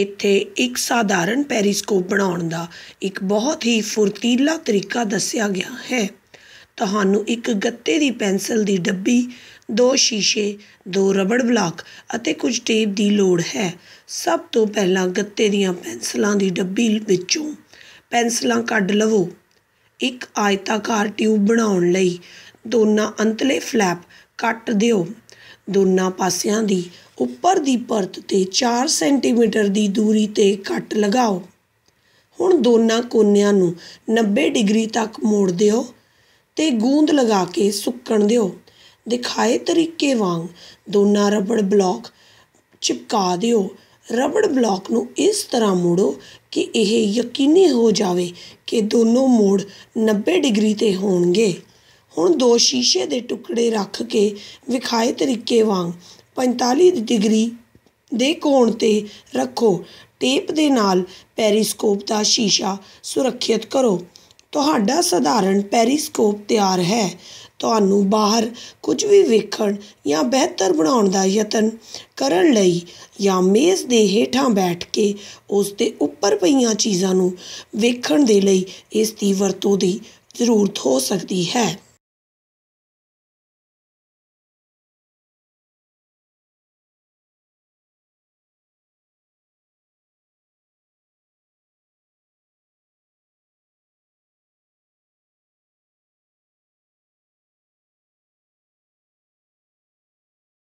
ਇੱਥੇ ਇੱਕ ਸਾਧਾਰਨ ਪੈਰੀਸਕੋਪ ਬਣਾਉਣ ਦਾ ਇੱਕ ਬਹੁਤ ਹੀ ਫੁਰਤੀਲਾ ਤਰੀਕਾ ਦੱਸਿਆ ਗਿਆ ਹੈ ਤੁਹਾਨੂੰ ਇੱਕ ਗੱਤੇ ਦੀ ਪੈਨਸਲ ਦੀ ਡੱਬੀ ਦੋ ਸ਼ੀਸ਼ੇ ਦੋ ਰਬੜ ਬਲਾਕ ਅਤੇ ਕੁਝ ਟੇਪ ਦੀ ਲੋੜ ਹੈ ਸਭ ਤੋਂ ਪਹਿਲਾਂ ਗੱਤੇ ਦੀਆਂ ਪੈਨਸਲਾਂ ਦੀ ਡੱਬੀ ਵਿੱਚੋਂ ਪੈਨਸਲਾਂ ਕੱਢ ਲਵੋ ਇੱਕ ਆਇਤਾਕਾਰ ਟਿਊਬ ਬਣਾਉਣ ਲਈ ਦੋਨਾਂ ਅੰਤਲੇ ਫਲੈਪ ਕੱਟ ਦਿਓ ਦੋਨਾਂ ਪਾਸਿਆਂ ਦੀ ਉੱਪਰ ਦੀ ਪਰਤ ਤੇ 4 ਸੈਂਟੀਮੀਟਰ ਦੀ ਦੂਰੀ ਤੇ ਕੱਟ ਲਗਾਓ ਹੁਣ ਦੋਨਾਂ ਕੋਨਿਆਂ ਨੂੰ 90 ਡਿਗਰੀ ਤੱਕ ਮੋੜ ਦਿਓ ਤੇ ਗੂੰਦ ਲਗਾ ਕੇ ਸੁੱਕਣ ਦਿਓ ਦਿਖਾਏ ਤਰੀਕੇ ਵਾਂਗ ਦੋਨਾਂ ਰਬੜ ਬਲੌਕ ਚਿਪਕਾ ਦਿਓ ਰਬੜ ਬਲੌਕ ਨੂੰ ਇਸ ਤਰ੍ਹਾਂ ਮੋੜੋ ਕਿ ਇਹ ਯਕੀਨੀ ਹੋ ਜਾਵੇ ਕਿ ਦੋਨੋਂ ਮੋੜ 90 ਡਿਗਰੀ ਤੇ ਹੋਣਗੇ ਹੁਣ ਦੋ ਸ਼ੀਸ਼ੇ ਦੇ ਟੁਕੜੇ ਰੱਖ ਕੇ ਵਿਖਾਏ ਤਰੀਕੇ ਵਾਂਗ 45 ਡਿਗਰੀ ਦੇ ਕੋਣ 'ਤੇ ਰੱਖੋ ਟੇਪ ਦੇ ਨਾਲ ਪੈਰੀਸਕੋਪ ਦਾ ਸ਼ੀਸ਼ਾ ਸੁਰੱਖਿਅਤ ਕਰੋ ਤੁਹਾਡਾ ਸਧਾਰਨ ਪੈਰੀਸਕੋਪ ਤਿਆਰ ਹੈ ਤੁਹਾਨੂੰ ਬਾਹਰ ਕੁਝ ਵੀ ਵੇਖਣ ਜਾਂ ਬਿਹਤਰ ਬਣਾਉਣ ਦਾ ਯਤਨ ਕਰਨ ਲਈ ਜਾਂ ਮੇਜ਼ ਦੇ ਹੇਠਾਂ ਬੈਠ ਕੇ ਉਸ ਦੇ ਉੱਪਰ ਪਈਆਂ ਚੀਜ਼ਾਂ ਨੂੰ ਵੇਖਣ ਦੇ ਲਈ ਇਸ ਦੀ ਵਰਤੋਂ ਦੀ ਜ਼ਰੂਰਤ ਹੋ ਸਕਦੀ ਹੈ